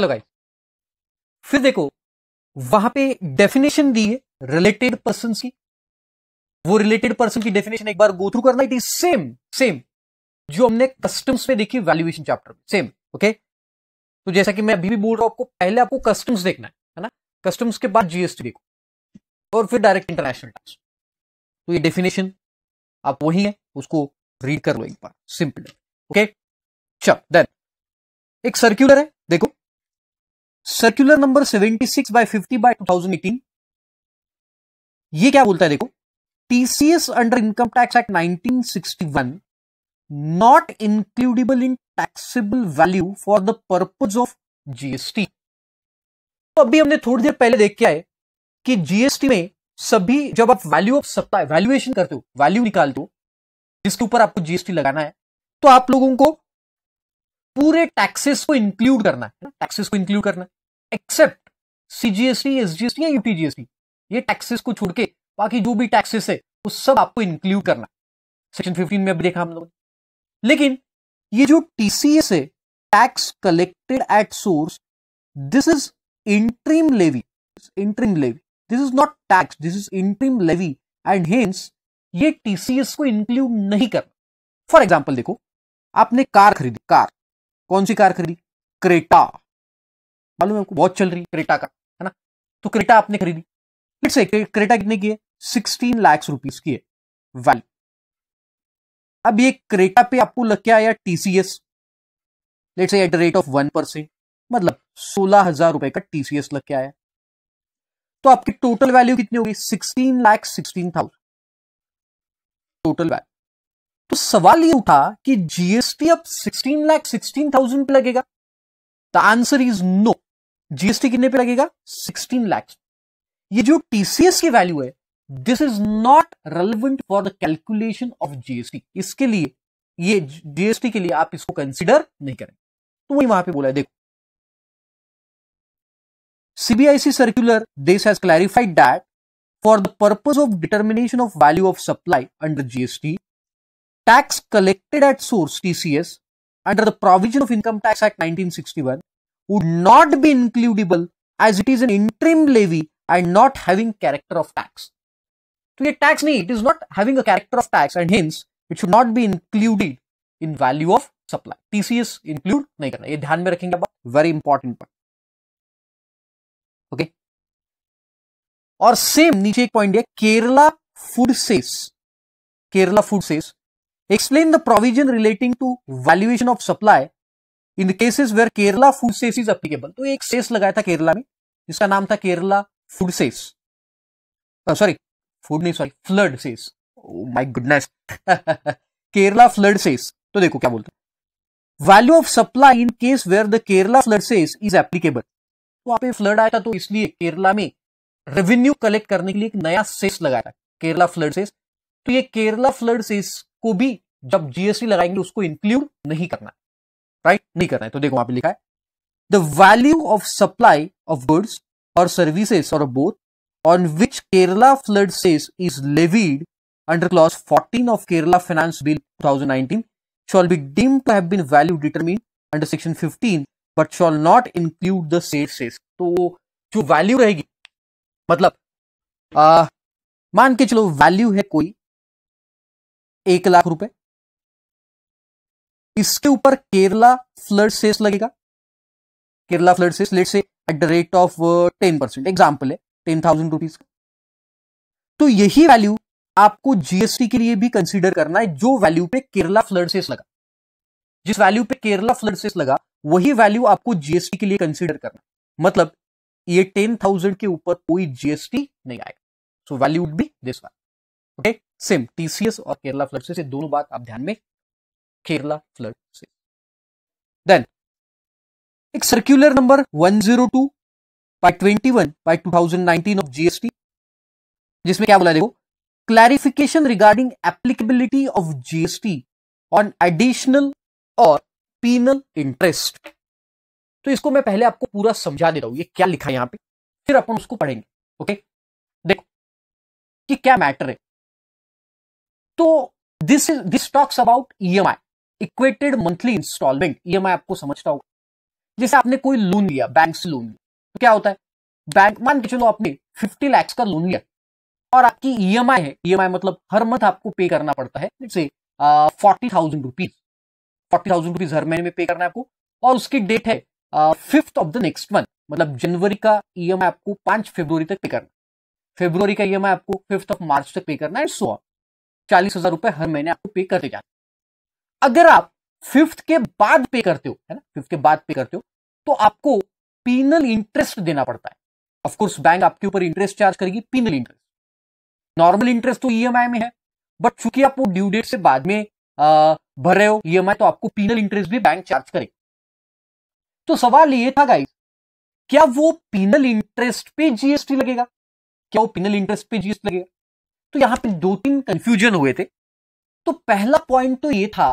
चलो गाइस फिर देखो वहां पे डेफिनेशन दी है रिलेटेड पर्सन की वो रिलेटेड पर्सन की डेफिनेशन एक बार गो थ्रू करना इट इज सेम सेम जो हमने कस्टम्स में देखी वैल्यूएशन चैप्टर में सेम ओके तो जैसा कि मैं अभी भी बोल रहा हूं आपको पहले आपको कस्टम्स देखना है है ना कस्टम्स के बाद जीएसटी देखो और फिर डायरेक्ट इंटरनेशनल टैक्स तो ये डेफिनेशन आप वही है उसको रीड कर लो एक बार सिंपल ओके चल देन एक सर्क्यूलर है देखो circular number 76 by fifty by two ये क्या बोलता है देखो TCS under income tax act 1961 not includable in taxable value for the purpose of GST तो अभी हमने थोड़ी देर पहले देख के आए कि जीएसटी में सभी जब आप वैल्यू ऑफ सप्ताह वैल्यूएशन करते हो वैल्यू निकालते हो जिसके ऊपर आपको जीएसटी लगाना है तो आप लोगों को पूरे टैक्सेस को इंक्लूड करना है टैक्सेस को इंक्लूड करना है एक्सेप्ट सीजीएसटी एसजीएसटी या यूपीजीएसटी e. ये टैक्सेस को छोड़ के बाकी जो भी टैक्सेस है वो सब आपको इंक्लूड करना सेक्शन 15 में अब देखा हम लोगों ने लेकिन ये जो टीसीएस है tax collected at source this is interim levy interim levy this is not tax this is interim levy and hence ये टीसीएस को इंक्लूड नहीं करना फॉर एग्जाम्पल देखो आपने कार खरीदी कार कौन सी कार खरीदी क्रेटा मालूम है हमको बहुत चल रही है क्रेटा का है ना तो क्रेटा आपने खरीदी फिर से क्रेटा कितने की है सिक्सटीन लैक्स रुपीज की है वैल्यू अब ये क्रेटा पे आपको लग क्या आया TCS let's at the rate of one percent मतलब सोलह हजार रुपए का टीसीएस लग के आया तो आपकी टोटल वैल्यू कितनी होगी sixteen lakh sixteen thousand total value तो सवाल ये उठा कि जीएसटी अब सिक्सटीन लाख सिक्सटीन थाउजेंड पे लगेगा the answer is no GST कितने पे लगेगा सिक्सटीन लाख ये जो टीसीएस की वैल्यू है this is not relevant for the calculation of GST इसके लिए ये जीएसटी के लिए आप इसको कंसिडर नहीं करें तो वही वहां पर बोला है देखो CBIC circular this has clarified that for the purpose of determination of value of supply under GST tax collected at source TCS under the provision of income tax act nineteen sixty one would not be includable as it is an interim levy and not having character of tax. So a tax nee, it is not having a character of tax and hence it should not be included in value of supply. TCS include नहीं करना ये ध्यान में रखेंगे बात very important point okay और same नीचे एक पॉइंट है Kerala food cess Kerala food cess explain the provision in the cases where Kerala food cess is applicable तो एक सेस लगाया था केरला में जिसका नाम था Kerala food cess sorry food नहीं sorry flood cess my goodness Kerala flood cess तो देखो क्या बोलते value of supply in case where the Kerala flood cess is applicable तो आप फ्लड आया था तो इसलिए केरला में रेवेन्यू कलेक्ट करने के लिए एक नया सेस लगाया था केरला फ्लड सेस तो ये केरला फ्लड सेस को भी जब जीएसटी लगाएंगे उसको इंक्लूड नहीं करना है राइट नहीं करना है तो देखो वहां लिखा है the value of supply of goods और सर्विसेज और both on which Kerala flood cess is levied under clause 14 of Kerala finance bill 2019 shall be deem to have been value determined under section 15 but shall not include the cess cess तो जो value रहेगी मतलब आ, मान के चलो value है कोई एक लाख रुपए इसके ऊपर केरला फ्लड सेस लगेगा Kerala flood cess let say at the rate of ten percent example है टेन थाउजेंड रुपीज का तो यही वैल्यू आपको जीएसटी के लिए भी कंसीडर करना है जो वैल्यू पे केरला फ्लड सेस लगा जिस वैल्यू पे केरला फ्लड सेस लगा वही वैल्यू आपको जीएसटी के लिए कंसीडर करना मतलब ये टेन थाउजेंड के ऊपर कोई जीएसटी नहीं आएगा so value would be this one okay same TCS और केरला फ्लड सेस ये दोनों बात आप ध्यान में केरला फ्लड से देन एक circular number 102 zero two by twenty one by two of GST जिसमें क्या बोला देखो clarification regarding applicability of GST on additional और पीनल इंटरेस्ट तो इसको मैं पहले आपको पूरा समझा दे रहा हूं ये क्या लिखा है यहां पे फिर अपन उसको पढ़ेंगे ओके देखो कि क्या मैटर है तो this is this talks about EMI equated monthly instalment ये मैं आपको समझता हूँ जैसे आपने कोई लोन लिया बैंक से लोन लिया तो क्या होता है बैंक मान के चलो आपने 50 लैक्स का लोन लिया और आपकी ईएमआई e है ईएमआई e मतलब हर मंथ आपको पे करना पड़ता है जैसे forty thousand rupees forty thousand rupees हर महीने में पे करना है आपको और उसकी डेट है fifth of the next month मतलब जनवरी का ई e आपको पांच फेब्रुवरी तक पे करना फेब्रुवरी का ई आपको फिफ्थ ऑफ मार्च तक पे करना है सो चालीस हजार रुपए हर महीने आपको पे करते जाना अगर आप फिफ्थ के बाद पे करते हो है ना फिफ्थ के बाद पे करते हो तो आपको पीनल इंटरेस्ट देना पड़ता है ऑफकोर्स बैंक आपके ऊपर इंटरेस्ट चार्ज करेगी पीनल इंटरेस्ट नॉर्मल इंटरेस्ट तो ईएमआई e में है बट चूंकि आप वो ड्यू डेट से बाद में आ, भर रहे हो ईएमआई e तो आपको पीनल इंटरेस्ट भी बैंक चार्ज करेगा तो सवाल ये था गाइस क्या वो पीनल इंटरेस्ट पे जीएसटी लगेगा क्या वो पीनल इंटरेस्ट पे जीएसटी लगेगा तो यहां पे दो तीन कंफ्यूजन हुए थे तो पहला पॉइंट तो ये था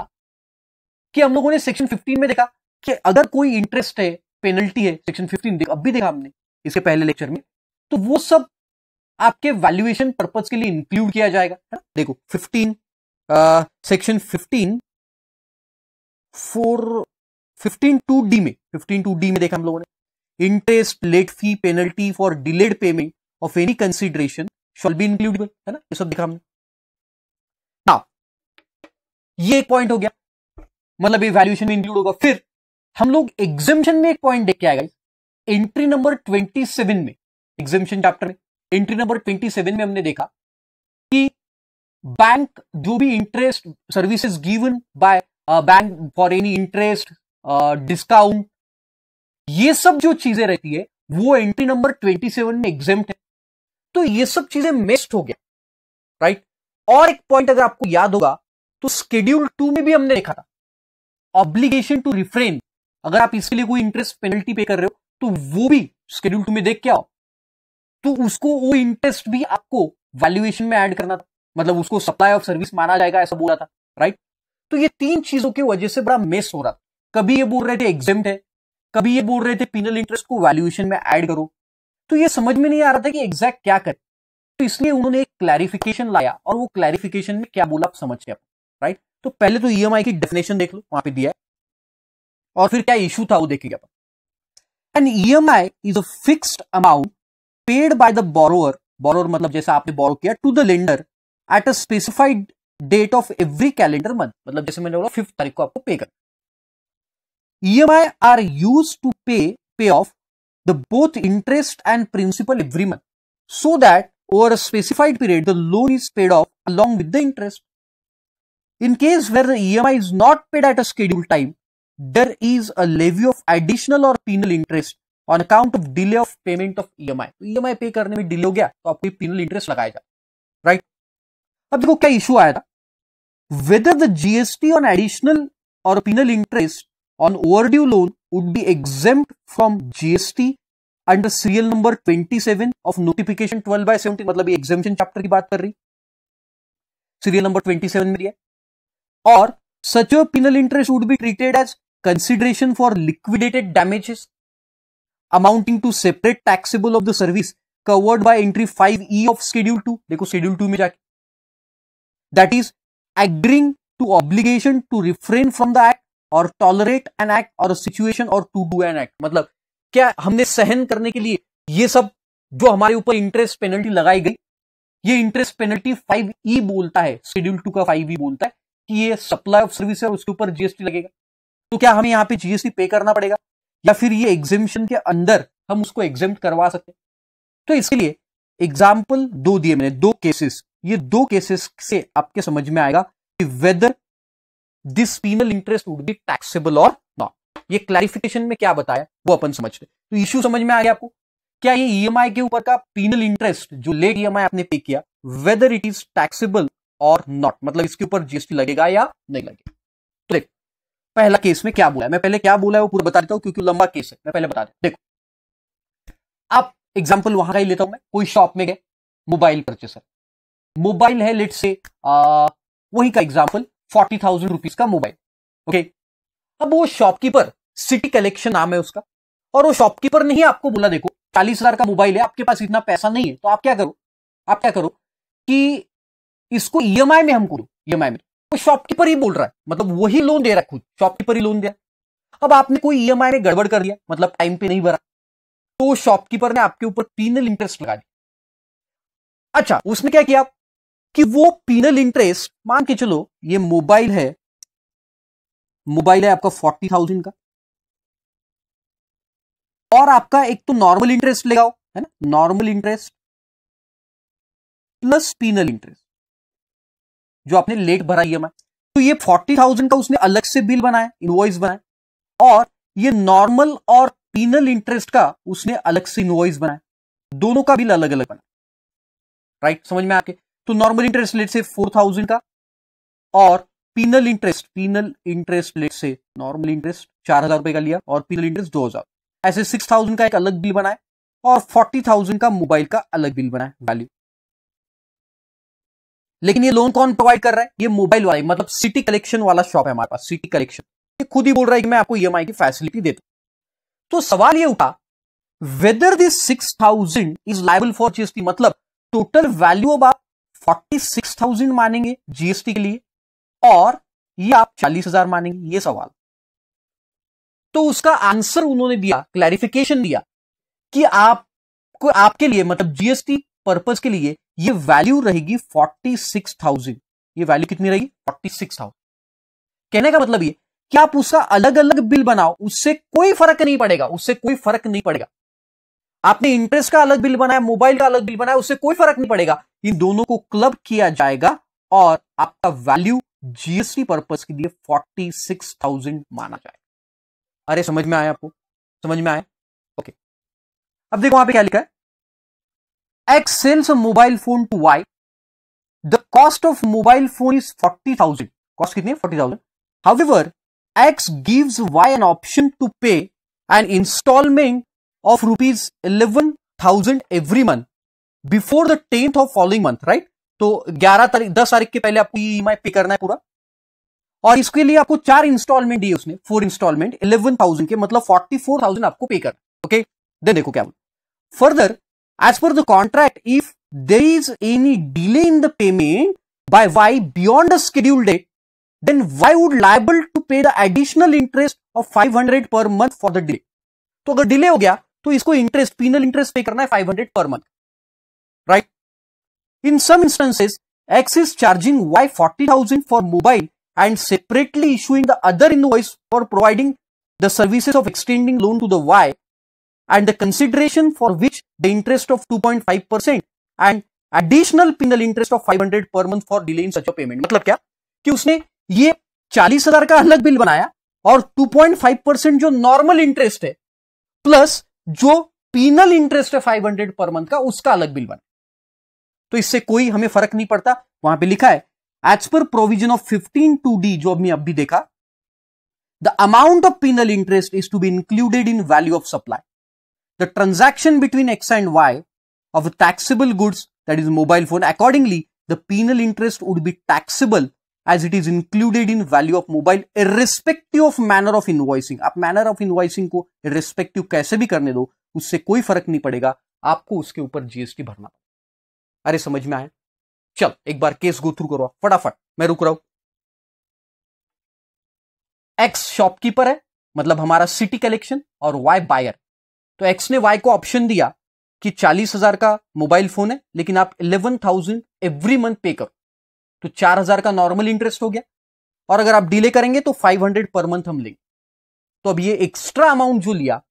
कि हम लोगों ने सेक्शन 15 में देखा कि अगर कोई इंटरेस्ट है पेनल्टी है सेक्शन 15 अब भी देखा हमने इसके पहले लेक्चर में तो वो सब आपके वैल्यूएशन पर्पज के लिए इंक्लूड किया जाएगा है ना देखो fifteen section fifteen four fifteen two D में फिफ्टीन टू डी में देखा हम लोगों ने interest late fee penalty for delayed payment of any consideration shall be includable है ना ये सब देखा हमने ना ये एक पॉइंट हो गया मतलब ये वैल्यूएशन में इंक्लूड होगा फिर हम लोग एग्जिम्शन में एक पॉइंट देख के आएगा एंट्री नंबर 27 में एग्जिम्शन चैप्टर में एंट्री नंबर 27 में हमने देखा कि बैंक जो भी interest services given by bank for any interest discount ये सब जो चीजें रहती है वो एंट्री नंबर 27 में एग्जाम है तो ये सब चीजें मिस्ड हो गया राइट right? और एक पॉइंट अगर आपको याद होगा तो स्केड्यूल टू में भी हमने देखा था ऑब्लिगेशन टू रिफ्रेन अगर आप इसके लिए कोई इंटरेस्ट पेनल्टी पे कर रहे हो तो वो भी स्केड्यूल टू में देख के आओ तो उसको वो इंटरेस्ट भी आपको वैल्यूएशन में ऐड करना था मतलब उसको सप्लाई ऑफ सर्विस माना जाएगा ऐसा बोला था राइट तो ये तीन चीजों की वजह से बड़ा मिस हो रहा था कभी ये बोल रहे थे एग्जाम है कभी ये बोल रहे थे पिनल इंटरेस्ट को वैल्यूएशन में ऐड करो तो ये समझ में नहीं आ रहा था कि एग्जैक्ट क्या करें तो इसलिए उन्होंने एक क्लैरिफिकेशन लाया और वो क्लैरिफिकेशन में क्या बोला आप समझ गए राइट तो पहले तो ई e की डेफिनेशन देख लो वहां पे दिया है और फिर क्या इश्यू था वो देखेंगे अपन M I is a fixed amount paid by the borrower borrower मतलब जैसा आपने बोरो किया to the lender at a specified date of every calendar month मतलब जैसे मैंने बोला फिफ्थ तारीख को आपको पे करना I R use to pay pay off the both interest and principal every month so that over a specified period the loan is paid off along with the interest In case where the EMI is not paid at a scheduled time, there is a levy of additional or penal interest on account of delay of payment of EMI. So EMI pay करने में delay हो गया तो आपको penal interest लगाया जाए right? अब देखो क्या issue आया था whether the GST on additional or penal interest on overdue loan would be exempt from GST under Serial Number 27 of Notification 12 by 17 मतलब ये exemption chapter की बात कर रही Serial Number 27 में दिया or such a penal interest would be treated as consideration for liquidated damages amounting to separate taxable of the service covered by entry 5E of schedule 2 देखो schedule 2 में जाके that is agreeing to obligation to refrain from the act or tolerate an act or a situation or to do an act मतलब क्या हमने सहन करने के लिए ये सब जो हमारे ऊपर इंटरेस्ट पेनल्टी लगाई गई ये इंटरेस्ट पेनल्टी 5E बोलता है शेड्यूल टू का 5E बोलता है कि ये सप्लाई ऑफ सर्विस है उसके ऊपर जीएसटी लगेगा तो क्या हमें यहाँ पे जीएसटी पे करना पड़ेगा या फिर ये एग्जिबिशन के अंदर हम उसको एग्जाम करवा सकते हैं तो लिए एग्जाम्पल दो दिए मैंने दो केसेस ये दो केसेस से आपके समझ में आएगा कि whether this penal interest would be taxable और नॉट ये क्लैरिफिकेशन में क्या बताया वो अपन समझते तो इश्यू समझ में आ गया आपको क्या ये ईएमआई e के ऊपर का पीनल इंटरेस्ट जो लेट ईएमआई e आपने पे किया वेदर इट इज टैक्सेबल और नॉट मतलब इसके ऊपर जीएसटी लगेगा या नहीं लगेगा तो देखो पहला केस में क्या बोला है मैं पहले क्या बोला है वो पूरा बता देता हूँ क्योंकि लंबा केस है मैं पहले बता देता देखो आप एग्जाम्पल वहां का ही लेता हूं मैं कोई शॉप में गए मोबाइल परचेसर मोबाइल है लेट से वही का एग्जाम्पल फोर्टी थाउजेंड रुपीज का मोबाइल ओके अब वो शॉपकीपर सिटी कलेक्शन नाम है उसका और वो शॉपकीपर ने ही आपको बोला देखो चालीस हजार का मोबाइल है आपके पास इतना पैसा नहीं है तो आप क्या करो आप क्या करो कि इसको ई e में हम करो ई e में वो शॉपकीपर ही बोल रहा है मतलब वही लोन दे रहा है खुद शॉपकीपर ही लोन दिया अब आपने कोई ई e में गड़बड़ कर दिया मतलब टाइम पे नहीं भरा तो शॉपकीपर ने आपके ऊपर पीनल इंटरेस्ट लगा दिया अच्छा उसने क्या किया कि वो पीनल इंटरेस्ट मान के चलो ये मोबाइल है मोबाइल है आपका फोर्टी थाउजेंड का और आपका एक तो नॉर्मल इंटरेस्ट लगाओ है ना normal interest plus penal interest जो आपने लेट भरा ई तो ये फोर्टी थाउजेंड का उसने अलग से बिल बनाया इनवॉइस बनाया और ये नॉर्मल और पीनल इंटरेस्ट का उसने अलग से इनवॉइस बनाया दोनों का बिल अलग अलग बनाया राइट समझ में आके तो नॉर्मल इंटरेस्ट लेट से फोर थाउजेंड का और penal interest penal interest late से नॉर्मल इंटरेस्ट चार हजार रुपए का लिया और पीनल इंटरेस्ट दो हजार ऐसे सिक्स थाउजेंड का एक अलग बिल बनाया और फोर्टी थाउजेंड का मोबाइल का अलग बिल बनाया वैल्यू लेकिन ये लोन कौन प्रोवाइड कर रहा है ये मोबाइल मतलब वाला मतलब सिटी कलेक्शन वाला शॉप है हमारे पास सिटी कलेक्शन ये खुद ही बोल रहा है कि मैं आपको ईएमआई की फैसिलिटी देता तो सवाल ये उठा whether this six thousand is liable for GST मतलब टोटल वैल्यू अब आप फोर्टी सिक्स थाउजेंड मानेंगे जीएसटी के लिए और ये आप चालीस हजार मानेंगे ये सवाल तो उसका आंसर उन्होंने दिया क्लैरिफिकेशन दिया कि आपको आपके लिए मतलब जीएसटी पर्पज के लिए ये वैल्यू रहेगी फोर्टी सिक्स थाउजेंड ये वैल्यू कितनी रहेगी फोर्टी सिक्स थाउजेंड कहने का मतलब ये कि आप उसका अलग अलग बिल बनाओ उससे कोई फर्क नहीं पड़ेगा उससे कोई फर्क नहीं पड़ेगा आपने इंटरेस्ट का अलग बिल बनाया मोबाइल का अलग बिल बनाया उससे कोई फर्क नहीं पड़ेगा इन दोनों को क्लब किया जाएगा और आपका वैल्यू जीएसटी पर्पज के लिए फोर्टी सिक्स थाउजेंड माना जाएगा अरे समझ में आया आपको समझ में आया ओके अब देखो वहां पे क्या लिखा है X sells a mobile phone to Y. The cost of mobile phone is forty thousand. Cost कितनी है thousand. However, X gives Y an option to pay an installment of rupees eleven thousand every month before the tenth of following month, right? तो ग्यारह तारीख दस तारीख के पहले आपको ई पे करना है पूरा और इसके लिए आपको चार इंस्टॉलमेंट दिए उसने फोर इंस्टॉलमेंट इलेवन थाउजेंड के मतलब फोर्टी फोर थाउजेंड आपको पे कर ओके okay? दे देखो क्या further As per the contract, if there is any delay in the payment by Y beyond the scheduled date, then Y would liable to pay the additional interest of 500 per month for the delay. so अगर delay हो to तो interest, penal interest, interest pay करना है 500 per month, right? In some instances, X is charging Y 40,000 for mobile and separately issuing the other invoice for providing the services of extending loan to the Y and the consideration for which the interest of 2.5% percent and additional penal interest of 500 per month for delay in such a payment. मतलब क्या कि उसने ये 40,000 का अलग bill बनाया और 2.5 percent जो नॉर्मल इंटरेस्ट है प्लस जो पीनल इंटरेस्ट है 500 पर मंथ का उसका अलग बिल बना तो इससे कोई हमें फर्क नहीं पड़ता वहां पे लिखा है as per provision of 15 to D जो हमने अब भी देखा the amount of penal interest is to be included in value of supply the transaction between X and Y of a taxable goods, that is mobile phone, accordingly, the penal interest would be taxable as it is included in value of mobile irrespective of manner of invoicing. आप manner of invoicing को irrespective कैसे भी करने दो उससे कोई फर्क नहीं पड़ेगा आपको उसके ऊपर जीएसटी भरना अरे समझ में आया चल एक बार केस गो थ्रू करो फटाफट मैं रुक रहा हूं एक्स शॉपकीपर है मतलब हमारा सिटी कलेक्शन और वाई बायर तो एक्स ने वाई को ऑप्शन दिया कि चालीस हजार का मोबाइल फोन है लेकिन आप इलेवन थाउजेंड एवरी मंथ पे करो तो चार हजार का नॉर्मल इंटरेस्ट हो गया और अगर आप डिले करेंगे तो फाइव हंड्रेड पर मंथ हम लेंगे तो अब ये एक्स्ट्रा अमाउंट जो लिया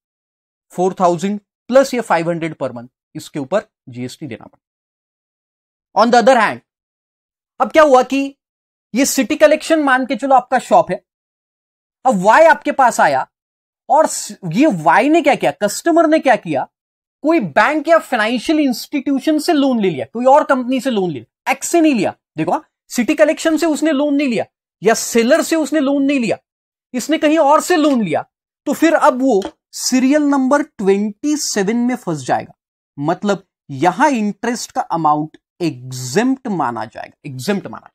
फोर थाउजेंड प्लस ये फाइव हंड्रेड पर मंथ इसके ऊपर जीएसटी देना पड़ा ऑन द अदर हैंड अब क्या हुआ कि ये सिटी कलेक्शन मान के चलो आपका शॉप है अब वाई आपके पास आया और ये वाई ने क्या किया कस्टमर ने क्या किया कोई बैंक या फाइनेंशियल इंस्टीट्यूशन से लोन ले लिया कोई और कंपनी से लोन ले लिया एक्स से नहीं लिया देखो सिटी हाँ, कलेक्शन से उसने लोन नहीं लिया या सेलर से उसने लोन नहीं लिया इसने कहीं और से लोन लिया तो फिर अब वो सीरियल नंबर 27 में फंस जाएगा मतलब यहां इंटरेस्ट का अमाउंट एग्जिम्प्ट माना जाएगा एग्जेप्ट माना जाएगा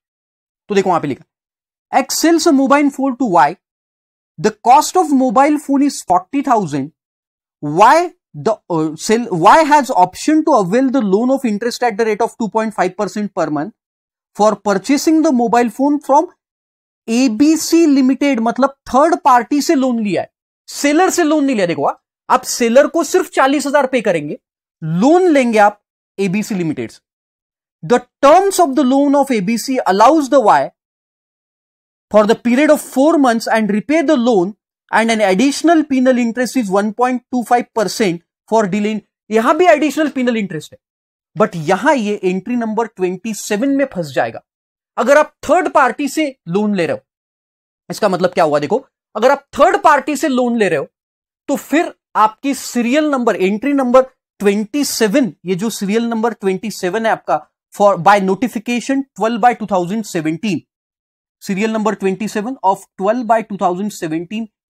तो देखो वहां पे लिखा X sells mobile phone to Y the cost of mobile phone is 40,000, why the uh, sell, why has option to avail the loan of interest at the rate of 2.5% per month for purchasing the mobile phone from ABC limited मतलब third party से loan लिया है seller से loan नहीं लिया देखो आप seller को सिर्फ चालीस हजार पे करेंगे लोन लेंगे आप ABC limited the terms of the loan of ABC allows the Y for the period of 4 months and repay the loan and an additional penal interest is 1.25% for delayed यहां भी एडिशनल पेनल इंटरेस्ट है but यहां ये entry number 27 में फंस जाएगा अगर आप थर्ड पार्टी से लोन ले रहे हो इसका मतलब क्या हुआ देखो अगर आप थर्ड पार्टी से लोन ले रहे हो तो फिर आपकी सीरियल नंबर एंट्री नंबर 27 ये जो सीरियल नंबर 27 है आपका for by notification 12 by 2017 serial number 27 seven of twelve by two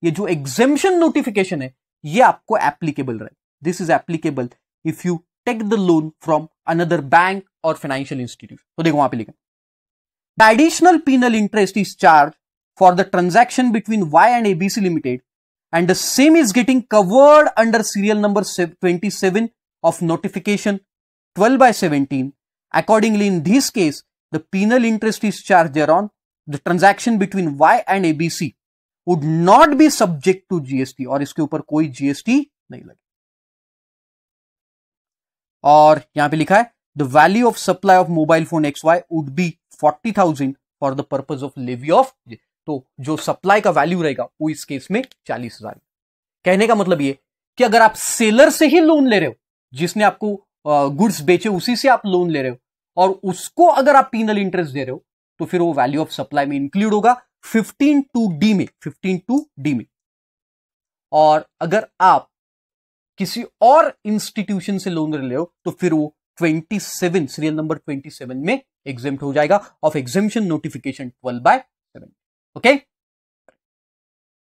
ये जो एग्जेम्शन नोटिफिकेशन है ये आपको एप्लीकेबल रहे this is applicable if you take the loan from another bank और फाइनेंशियल इंस्टीट्यूशन तो देखो वहां पे लिखा additional penal interest is charge for the transaction between Y and ABC limited and the same is getting covered under serial number twenty seven of notification twelve by seventeen accordingly in this case the penal interest is charge around the transaction between Y and ABC would not be subject to GST और इसके ऊपर कोई GST नहीं लगे और यहां पे लिखा है the value of supply of mobile phone X Y would be forty thousand for the purpose of levy of तो जो सप्लाई का वैल्यू रहेगा वो इस केस में चालीस हजार कहने का मतलब ये कि अगर आप सेलर से ही लोन ले रहे हो जिसने आपको गुड्स बेचे उसी से आप लोन ले रहे हो और उसको अगर आप पीनल इंटरेस्ट दे रहे हो तो फिर वो वैल्यू ऑफ सप्लाई में इंक्लूड होगा फिफ्टीन टू डी में फिफ्टीन टू डी में और अगर आप किसी और इंस्टीट्यूशन से लोन ले हो तो फिर वो 27 सीरियल नंबर 27 में एग्जेम्प्ट हो जाएगा of exemption notification 12 by seven okay